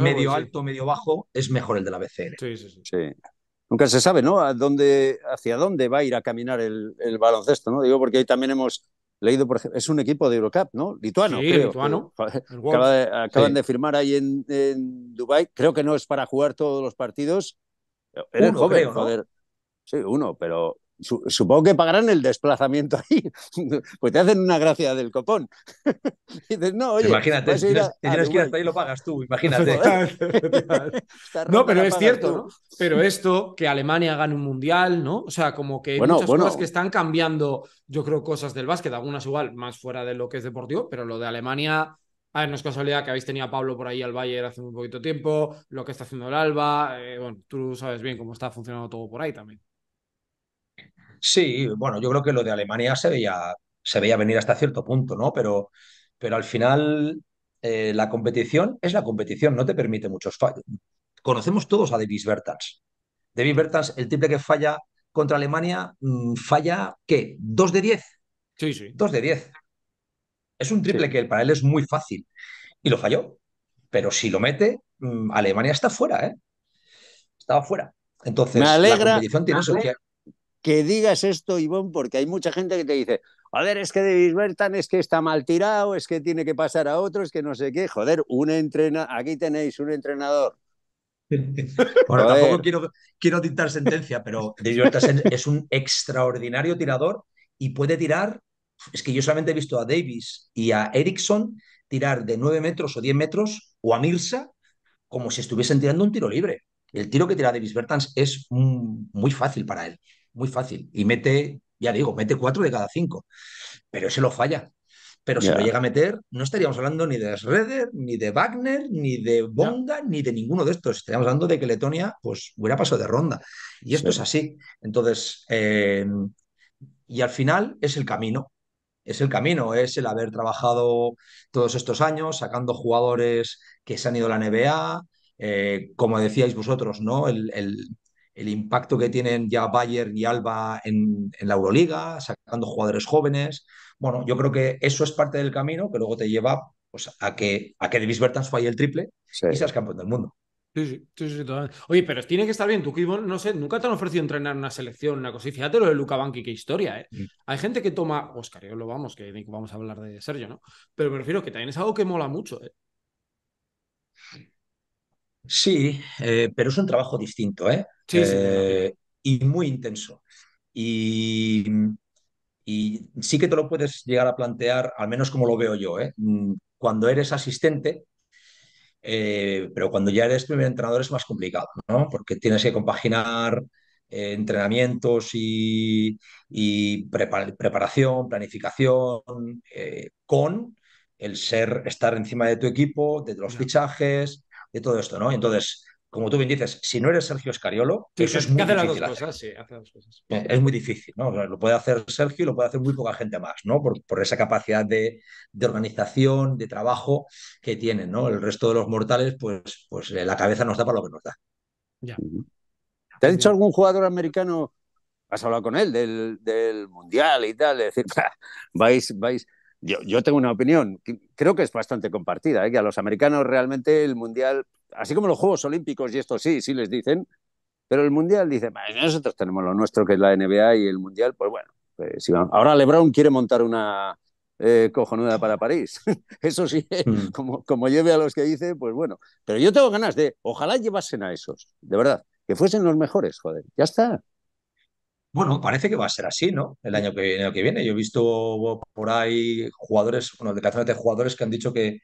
medio alto, medio bajo, es mejor el de la BCL. Sí, sí, sí. Nunca se sabe, ¿no? hacia dónde va a ir a caminar el, el baloncesto, ¿no? Digo, porque ahí también hemos leído, por ejemplo, es un equipo de Eurocup, ¿no? Lituano. creo, lituano. acaban de firmar ahí en, Dubái. Creo que no es para jugar todos los partidos. Eh, era joven, joder. Sí, uno, pero supongo que pagarán el desplazamiento ahí, pues te hacen una gracia del copón. dices, no, imagínate, si tienes, que ir hasta ahí lo pagas tú, imagínate. no, pero es cierto, ¿no? pero esto, que Alemania gane un mundial, ¿no? O sea, como que muchas cosas que están cambiando, yo creo, cosas del básquet, algunas igual, más fuera de lo que es deportivo, pero lo de Alemania a ver, no es casualidad que habéis tenido a Pablo por ahí al Bayern hace un poquito tiempo, lo que está haciendo el Alba. Eh, bueno, tú sabes bien cómo está funcionando todo por ahí también. Sí, bueno, yo creo que lo de Alemania se veía, se veía venir hasta cierto punto, ¿no? Pero, pero al final eh, la competición es la competición, no te permite muchos fallos. Conocemos todos a Davis Bertans. Davis Bertans, el triple que falla contra Alemania, mm, falla, ¿qué? ¿Dos de diez? Sí, sí. Dos de diez. Es un triple que para él es muy fácil. Y lo falló. Pero si lo mete, mm, Alemania está fuera, ¿eh? Estaba fuera. Entonces, alegra, la competición tiene que digas esto, Ivonne, porque hay mucha gente que te dice, joder, es que Davis Bertan es que está mal tirado, es que tiene que pasar a otro, es que no sé qué, joder, un aquí tenéis un entrenador. bueno, tampoco quiero, quiero dictar sentencia, pero Bertan es un extraordinario tirador y puede tirar, es que yo solamente he visto a Davis y a Erickson tirar de 9 metros o 10 metros o a Mirsa como si estuviesen tirando un tiro libre. El tiro que tira Davis Bertans es muy fácil para él muy fácil. Y mete, ya digo, mete cuatro de cada cinco. Pero ese lo falla. Pero si lo llega a meter, no estaríamos hablando ni de Schroeder, ni de Wagner, ni de Bonga, ni de ninguno de estos. Estaríamos hablando de que Letonia pues, hubiera pasado de ronda. Y esto es así. Entonces, eh, y al final es el camino. Es el camino, es el haber trabajado todos estos años sacando jugadores que se han ido a la NBA, eh, como decíais vosotros, ¿no? el, el impacto que tienen ya Bayern y Alba en, la Euroliga, sacando jugadores jóvenes. Bueno, yo creo que eso es parte del camino que luego te lleva pues, a que, a que Bertans falle el triple y seas campeón del mundo. Sí, sí, sí, totalmente. Oye, pero tiene que estar bien. Tú, no sé, nunca te han ofrecido entrenar una selección, una cosa. Y fíjate lo de Luca Banqui, qué historia, ¿eh? Mm. Hay gente que toma. Oscar, yo lo vamos, que vamos a hablar de Sergio, ¿no? Pero me refiero que también es algo que mola mucho, ¿eh? Sí, eh, pero es un trabajo distinto, ¿eh? Eh, y muy intenso. Y, sí que te lo puedes llegar a plantear, al menos como lo veo yo, ¿eh? mm, cuando eres asistente, eh, pero cuando ya eres primer entrenador es más complicado, ¿no? porque tienes que compaginar entrenamientos y, preparación, planificación, con el ser, estar encima de tu equipo, de los fichajes, de todo esto, ¿no? Entonces, como tú bien dices, si no eres Sergio Escariolo, eso es, muy hace difícil. Las cosas, eh, Es muy difícil, ¿no? lo puede hacer Sergio y lo puede hacer muy poca gente más, ¿no? Por, esa capacidad de, organización, de trabajo que tienen, ¿no? El resto de los mortales, pues, pues eh, la cabeza nos da para lo que nos da. ¿Te ha dicho algún jugador americano? Has hablado con él del, mundial y tal, decir, Yo, tengo una opinión, creo que es bastante compartida, ¿eh? que a los americanos realmente el mundial así como los Juegos Olímpicos, y esto sí, sí les dicen, pero el Mundial dice, nosotros tenemos lo nuestro, que es la NBA y el Mundial, pues bueno, pues ahora Lebron quiere montar una eh, cojonuda para París. Eso sí, hmm. como, lleve a los que dice, pues bueno, pero yo tengo ganas de, ojalá llevasen a esos, de verdad, que fuesen los mejores, joder, ya está. Bueno, parece que va a ser así, ¿no? El año que, que viene. Yo he visto por ahí jugadores, bueno, declaraciones de jugadores que han dicho que,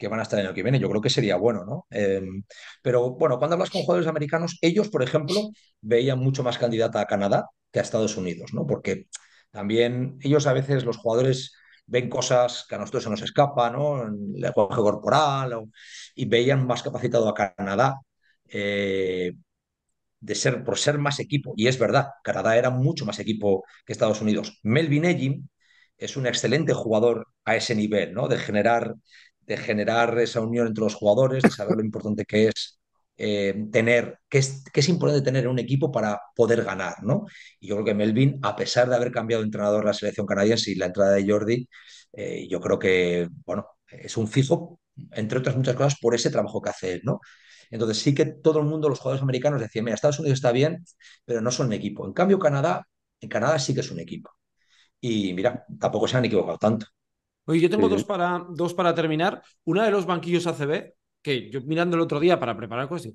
que van a estar el año que viene. Yo creo que sería bueno, ¿no? Em, pero bueno, cuando hablas con jugadores americanos, ellos, por ejemplo, veían mucho más candidata a Canadá que a Estados Unidos, ¿no? Porque también ellos a veces, los jugadores, ven cosas que a nosotros se nos escapa, ¿no? En el lenguaje corporal, y veían más capacitado a Canadá. Eh, de ser, por ser más equipo, y es verdad, Canadá era mucho más equipo que Estados Unidos. Melvin Ejim, es un excelente jugador a ese nivel, ¿no? De generar de generar esa unión entre los jugadores, de saber lo importante que es eh, tener, que es, importante tener un equipo para poder ganar, ¿no? Y yo creo que Melvin, a pesar de haber cambiado de entrenador la selección canadiense y la entrada de Jordi, eh, yo creo que, bueno, es un fijo, entre otras muchas cosas, por ese trabajo que hace él, ¿no? Entonces sí que todo el mundo, los jugadores americanos, decían, mira, Estados Unidos está bien, pero no son un equipo. En cambio, Canadá, en Canadá sí que es un equipo. Y mira, tampoco se han equivocado tanto. Oye, yo tengo dos, para, dos para terminar. Una de los banquillos ACB, que yo mirando el otro día para preparar cosas,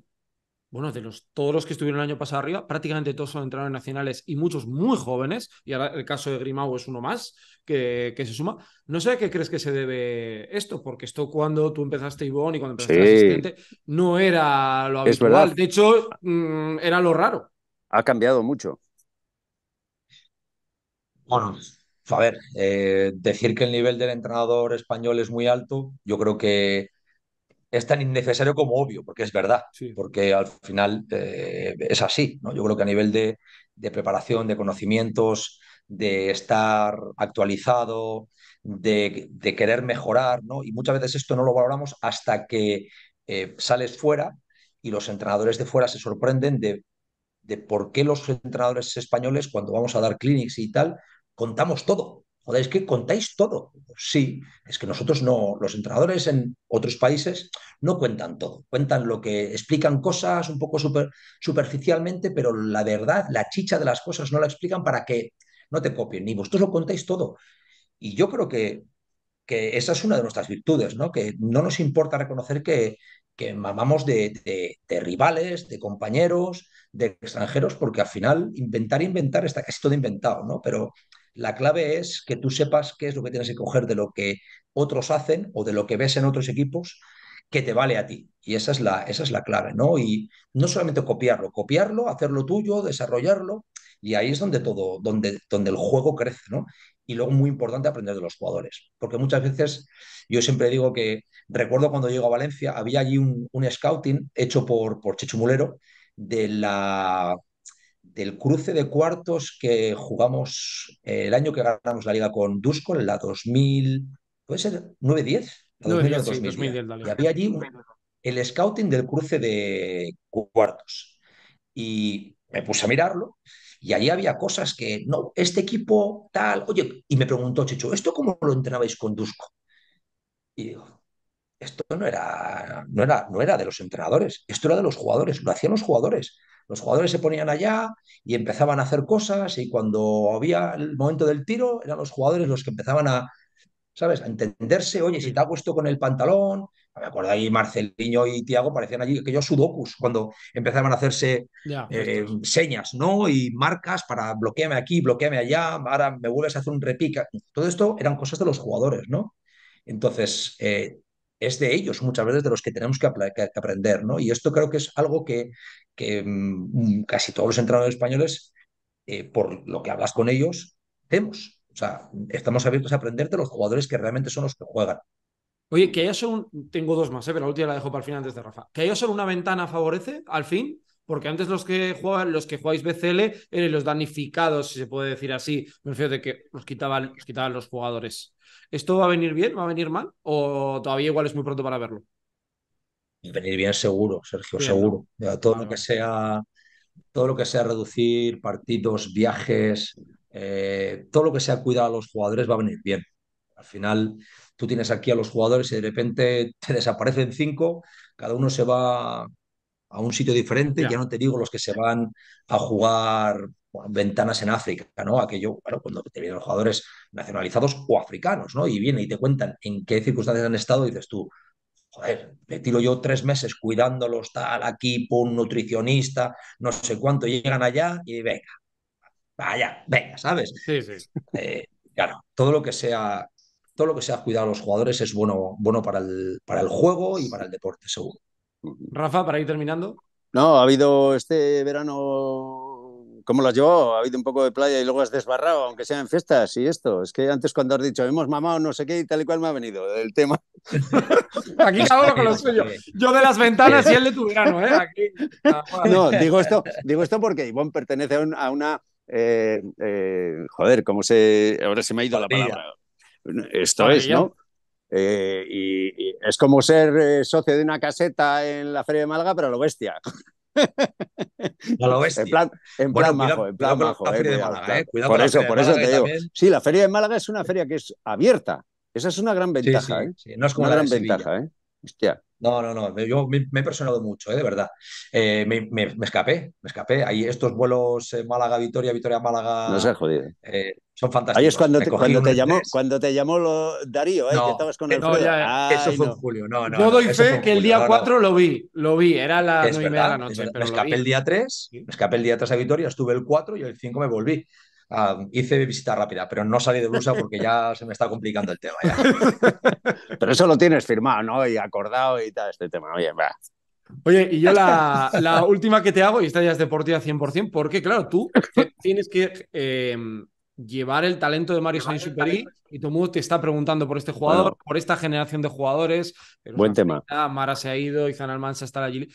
bueno, de los, todos los que estuvieron el año pasado arriba, prácticamente todos son entrenadores nacionales y muchos muy jóvenes, y ahora el caso de Grimau es uno más que, se suma. No sé a qué crees que se debe esto, porque esto cuando tú empezaste Ivonne y cuando empezaste asistente, no era lo habitual, de hecho, mm, era lo raro. Ha cambiado mucho. Bueno, pues, a ver, eh, decir que el nivel del entrenador español es muy alto, yo creo que es tan innecesario como obvio, porque es verdad, porque al final eh, es así. ¿no? Yo creo que a nivel de, preparación, de conocimientos, de estar actualizado, de, querer mejorar, ¿no? y muchas veces esto no lo valoramos hasta que eh, sales fuera y los entrenadores de fuera se sorprenden de, por qué los entrenadores españoles, cuando vamos a dar clínicas y tal, contamos todo. Joder, es que contáis todo. Sí, es que nosotros no, los entrenadores en otros países no cuentan todo. Cuentan lo que explican cosas un poco superficialmente, pero la verdad, la chicha de las cosas no la explican para que no te copien. Ni vosotros lo contáis todo. Y yo creo que, esa es una de nuestras virtudes, ¿no? Que no nos importa reconocer que, mamamos de, rivales, de compañeros, de extranjeros, porque al final inventar, inventar está casi todo inventado, ¿no? Pero la clave es que tú sepas qué es lo que tienes que coger de lo que otros hacen o de lo que ves en otros equipos que te vale a ti. Y esa es la, esa es la clave, ¿no? Y no solamente copiarlo, copiarlo, hacerlo tuyo, desarrollarlo, y ahí es donde todo, donde, donde el juego crece, ¿no? Y luego muy importante aprender de los jugadores, porque muchas veces yo siempre digo que recuerdo cuando llego a Valencia, había allí un, un scouting hecho por, por Chechu Mulero de la, del cruce de cuartos que jugamos eh, el año que ganamos la liga con Dusko, en la 2000, ¿puede ser 9-10? había allí el scouting del cruce de cuartos. Y me puse a mirarlo y allí había cosas que, no, este equipo tal, oye, y me preguntó Chicho, ¿esto cómo lo entrenabais con Dusko? Y digo, esto no era, no era, no era de los entrenadores, esto era de los jugadores, lo hacían los jugadores. Los jugadores se ponían allá y empezaban a hacer cosas y cuando había el momento del tiro eran los jugadores los que empezaban a, ¿sabes? A entenderse, oye, si te ha puesto con el pantalón. Me acuerdo ahí Marcelinho y Tiago parecían allí aquellos sudokus cuando empezaban a hacerse eh, señas, ¿no? Y marcas para bloquearme aquí, bloqueame allá, ahora me vuelves a hacer un repica. Todo esto eran cosas de los jugadores, ¿no? Entonces, eh, es de ellos muchas veces de los que tenemos que, que aprender, ¿no? Y esto creo que es algo que, que mm, casi todos los entrenadores españoles, eh, por lo que hablas con ellos, tenemos, O sea, estamos abiertos a aprender de los jugadores que realmente son los que juegan. Oye, que haya solo Tengo dos más, eh, pero la última la dejo para el final antes de Rafa. ¿Que haya solo una ventana favorece, al fin? Porque antes los que juegan, los que jugáis BCL, eran eh, los danificados, si se puede decir así. Me refiero de que los quitaban los jugadores. ¿Esto va a venir bien? ¿Va a venir mal? ¿O todavía igual es muy pronto para verlo? venir bien seguro, Sergio, seguro. todo lo que sea, todo lo que sea reducir partidos, viajes, eh, todo lo que sea cuidar a los jugadores va a venir bien. Al final, tú tienes aquí a los jugadores y de repente te desaparecen cinco, cada uno se va a un sitio diferente, ya, no te digo los que se van a jugar ventanas en África, ¿no? Aquello, bueno, cuando te vienen los jugadores nacionalizados o africanos, ¿no? Y vienen y te cuentan en qué circunstancias han estado, y dices tú, joder, me tiro yo tres meses cuidándolos, tal, aquí, un nutricionista, no sé cuánto, llegan allá y venga, vaya, venga, ¿sabes? Sí, sí. Eh, claro, todo lo que sea, todo lo que sea cuidar a los jugadores es bueno, bueno para, el, para el juego y para el deporte, seguro. Rafa, para ir terminando. No, ha habido este verano ¿Cómo lo has Ha habido un poco de playa y luego has desbarrado, aunque sean fiestas y esto. Es que antes cuando has dicho, hemos mamado no sé qué y tal y cual me ha venido el tema. Aquí cada con lo suyo. Yo de las ventanas y él de tu verano, ¿eh? No, digo esto, digo esto porque Ivonne pertenece a, una... Eh, eh, joder, ¿cómo se...? Ahora se me ha ido la palabra. Esto es, ¿no? Eh, y, es como ser socio de una caseta en la Feria de Málaga, pero lo bestia. En plan, en majo, en plan majo. Eh, eh, por eso, por eso te digo. Sí, la Feria de Málaga es una feria que es abierta. Esa es una gran ventaja, ¿eh? no es una gran ventaja, ¿eh? Hostia. No, no, no. Yo me, me he personado mucho, ¿eh? de verdad. Eh, me, escapé, me escapé. Ahí estos vuelos eh, Málaga-Vitoria, Vitoria-Málaga. No jodido. son fantásticos. Ahí es cuando te, cuando te llamó, cuando te llamó Darío, ¿eh? que estabas con el no, Eso fue en julio. No, no, Yo doy fe que el día 4 lo vi, lo vi. Era la la noche. Pero me escapé el día 3, me escapé el día 3 a Vitoria, estuve el 4 y el 5 me volví hice visita rápida, pero no salí de blusa porque ya se me está complicando el tema. Ya. Pero eso lo tienes firmado, ¿no? Y acordado y tal, este tema. Oye, y yo la, última que te hago, y esta ya es deportiva 100%, porque claro, tú tienes que em, llevar el talento de Mario Sainz Superi y todo mundo te está preguntando por este jugador, por esta generación de jugadores. Buen tema. Mara se ha ido, Izan Almanza está allí.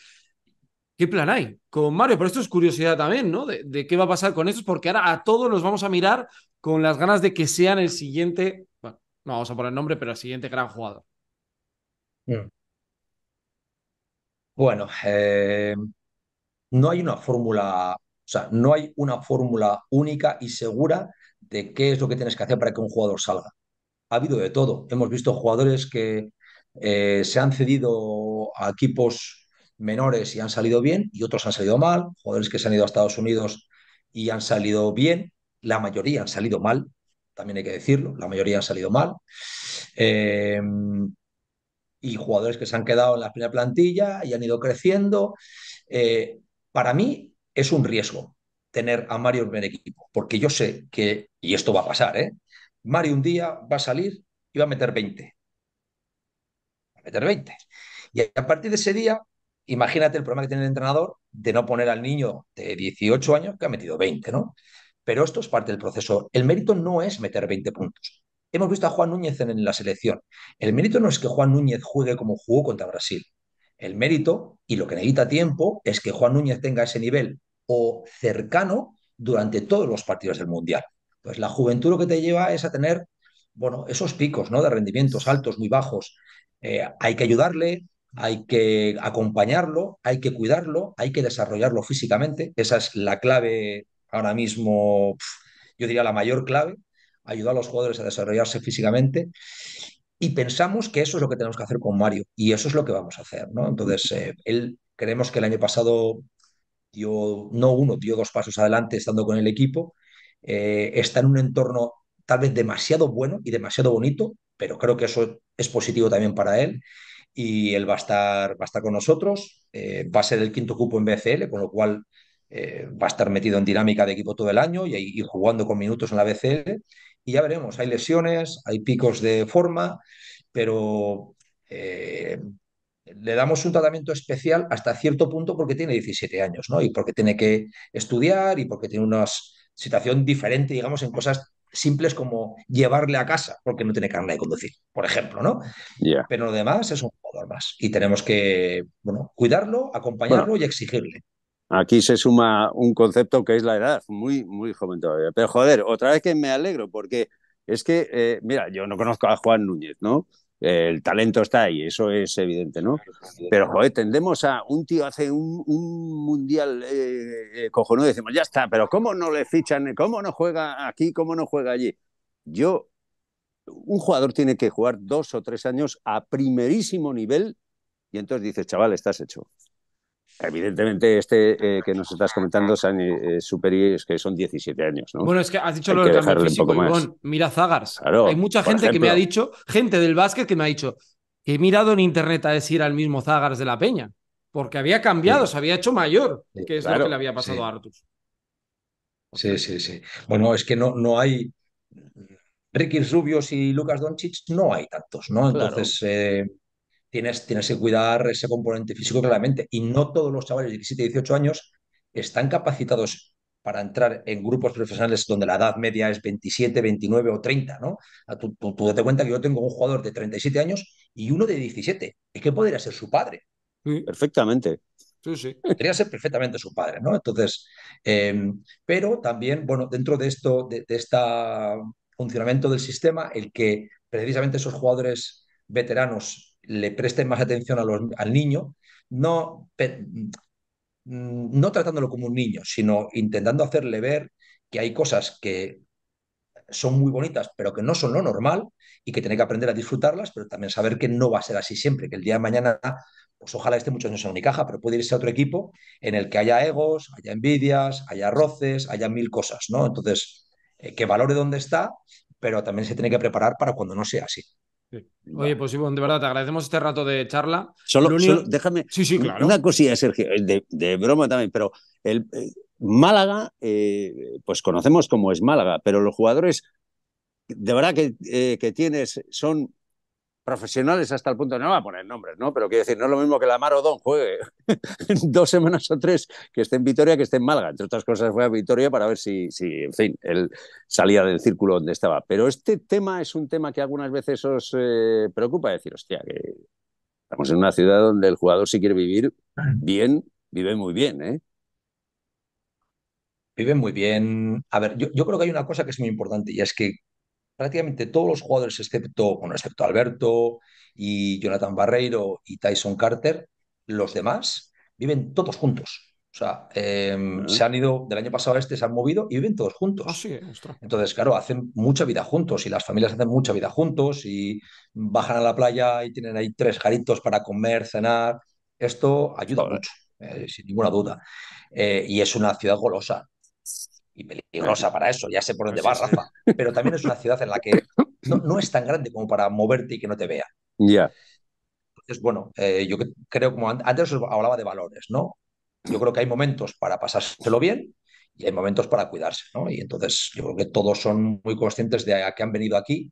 ¿Qué plan hay con Mario? Pero esto es curiosidad también, ¿no? De, qué va a pasar con estos, porque ahora a todos los vamos a mirar con las ganas de que sean el siguiente, bueno, no vamos a poner el nombre, pero el siguiente gran jugador. Bueno, eh, no hay una fórmula, o sea, no hay una fórmula única y segura de qué es lo que tienes que hacer para que un jugador salga. Ha habido de todo. Hemos visto jugadores que eh, se han cedido a equipos menores y han salido bien y otros han salido mal, jugadores que se han ido a Estados Unidos y han salido bien, la mayoría han salido mal, también hay que decirlo, la mayoría han salido mal. Em, y jugadores que se han quedado en la primera plantilla y han ido creciendo. Eh, para mí es un riesgo tener a Mario en el equipo, porque yo sé que, y esto va a pasar, ¿eh? Mario un día va a salir y va a meter 20. Va a meter 20. Y a partir de ese día imagínate el problema que tiene el entrenador de no poner al niño de 18 años que ha metido 20, ¿no? Pero esto es parte del proceso. El mérito no es meter 20 puntos. Hemos visto a Juan Núñez en, la selección. El mérito no es que Juan Núñez juegue como jugó contra Brasil. El mérito y lo que necesita tiempo es que Juan Núñez tenga ese nivel o cercano durante todos los partidos del Mundial. Pues la juventud lo que te lleva es a tener, bueno, esos picos, ¿no? De rendimientos altos, muy bajos. Eh, hay que ayudarle, hay que acompañarlo, hay que cuidarlo, hay que desarrollarlo físicamente. Esa es la clave ahora mismo, yo diría la mayor clave, ayudar a los jugadores a desarrollarse físicamente. Y pensamos que eso es lo que tenemos que hacer con Mario y eso es lo que vamos a hacer. ¿no? Entonces, eh, él creemos que el año pasado dio, no uno, dio dos pasos adelante estando con el equipo. Eh, está en un entorno tal vez demasiado bueno y demasiado bonito, pero creo que eso es positivo también para él y él va a estar, va a estar con nosotros. Eh, va a ser el quinto cupo en BCL, con lo cual eh, va a estar metido en dinámica de equipo todo el año y, y, jugando con minutos en la BCL. Y ya veremos, hay lesiones, hay picos de forma, pero eh, le damos un tratamiento especial hasta cierto punto porque tiene 17 años, ¿no? Y porque tiene que estudiar y porque tiene una situación diferente, digamos, en cosas simples como llevarle a casa porque no tiene carne de conducir, por ejemplo, ¿no? Pero lo demás es un jugador más y tenemos que, bueno, cuidarlo, acompañarlo y exigirle. Aquí se suma un concepto que es la edad, muy, muy joven todavía. Pero joder, otra vez que me alegro porque es que, eh, mira, yo no conozco a Juan Núñez, ¿no? el talento está ahí, eso es evidente, ¿no? Pero, joder, tendemos a un tío hace un, mundial eh, eh, cojonudo y decimos, ya está, pero ¿cómo no le fichan? ¿Cómo no juega aquí? ¿Cómo no juega allí? Yo, un jugador tiene que jugar dos o tres años a primerísimo nivel y entonces dices, chaval, estás hecho. Evidentemente, este eh, que nos estás comentando, Sani eh, es que son 17 años, ¿no? Bueno, es que has dicho lo del físico, Mira Zagars. Hay mucha gente que me ha dicho, gente del básquet que me ha dicho, he mirado en internet a decir al mismo Zagars de la Peña, porque había cambiado, se había hecho mayor, que es lo que le había pasado a Artus. Sí, sí, sí. Bueno, es que no, no hay. Ricky Rubios y Lucas Doncic no hay tantos, ¿no? Entonces, eh, tienes, que cuidar ese componente físico claramente. Y no todos los chavales de 17 18 años están capacitados para entrar en grupos profesionales donde la edad media es 27, 29 o 30, ¿no? Ah, tú, date cuenta que yo tengo un jugador de 37 años y uno de 17. ¿Y que podría ser su padre. perfectamente. Sí, sí. Podría ser perfectamente su padre, ¿no? Entonces, em, pero también, bueno, dentro de esto, de este funcionamiento del sistema, el que precisamente esos jugadores veteranos le presten más atención al niño, no, mm, no tratándolo como un niño, sino intentando hacerle ver que hay cosas que son muy bonitas, pero que no son lo normal y que tiene que aprender a disfrutarlas, pero también saber que no va a ser así siempre, que el día de mañana, pues ojalá esté muchos años en caja pero puede irse a otro equipo en el que haya egos, haya envidias, haya roces, haya mil cosas, ¿no? Entonces, eh, que valore dónde está, pero también se tiene que preparar para cuando no sea así. Oye, pues Ivonne, de verdad, te agradecemos este rato de charla. Solo, déjame una cosilla, Sergio, eh, de, broma también, pero el, eh, Málaga, eh, pues conocemos cómo es Málaga, pero los jugadores de verdad que, que tienes son profesionales hasta el punto, no va a poner nombres, ¿no? Pero quiero decir, no es lo mismo que la Mar Don juegue dos semanas o tres que esté en Vitoria que esté en Málaga. Entre otras cosas fue a Vitoria para ver si, si, en fin, él salía del círculo donde estaba. Pero este tema es un tema que algunas veces os eh, preocupa, decir, hostia, que estamos en una ciudad donde el jugador si quiere vivir bien, vive muy bien, ¿eh? Vive muy bien. A ver, yo creo que hay una cosa que es muy importante y es que prácticamente todos los jugadores, excepto, bueno, excepto Alberto y Jonathan Barreiro y Tyson Carter, los demás viven todos juntos. O sea, em, se han ido del año pasado a este, se han movido y viven todos juntos. Ah, Entonces, claro, hacen mucha vida juntos y las familias hacen mucha vida juntos y bajan a la playa y tienen ahí tres jaritos para comer, cenar. Esto ayuda mucho, eh, sin ninguna duda. Eh, y es una ciudad golosa y peligrosa para eso, ya sé por pues dónde va Rafa, pero también es una ciudad en la que no, es tan grande como para moverte y que no te vea. Ya. Entonces, bueno, eh, yo creo, como antes hablaba de valores, ¿no? Yo creo que hay momentos para pasárselo bien y hay momentos para cuidarse, ¿no? Y entonces yo creo que todos son muy conscientes de a qué han venido aquí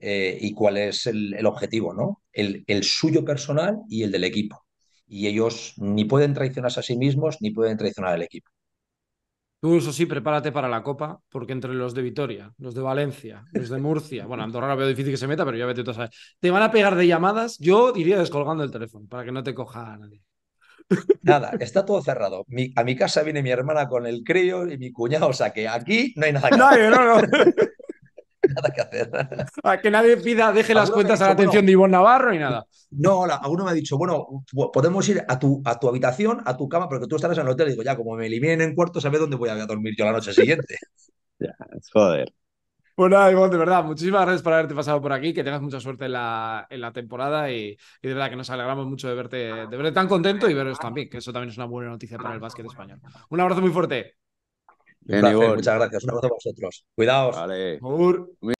eh, y cuál es el, objetivo, ¿no? El, el suyo personal y el del equipo. Y ellos ni pueden traicionarse a sí mismos ni pueden traicionar al equipo. Tú, eso sí, prepárate para la Copa, porque entre los de Vitoria, los de Valencia, los de Murcia, bueno, Andorra lo veo difícil que se meta, pero ya vete tú a saber. Te van a pegar de llamadas, yo iría descolgando el teléfono para que no te coja a nadie. Nada, está todo cerrado. a mi casa viene mi hermana con el crío y mi cuñado, o sea que aquí no hay nada que no, no, no. nada que hacer. que nadie pida, deje las cuentas a la atención de Ivonne Navarro y nada. No, la, alguno me ha dicho, bueno, podemos ir a tu, a tu habitación, a tu cama, porque tú estás en el hotel. Y digo, ya, como me eliminen en cuarto, sabes dónde voy a dormir yo la noche siguiente. ya, joder. Bueno, Ivonne, de verdad, muchísimas gracias por haberte pasado por aquí, que tengas mucha suerte en la, en la temporada y, y, de verdad que nos alegramos mucho de verte, de verte tan contento y veros también, que eso también es una buena noticia para el básquet español. Un abrazo muy fuerte muchas gracias. Un abrazo a vosotros. Cuidaos.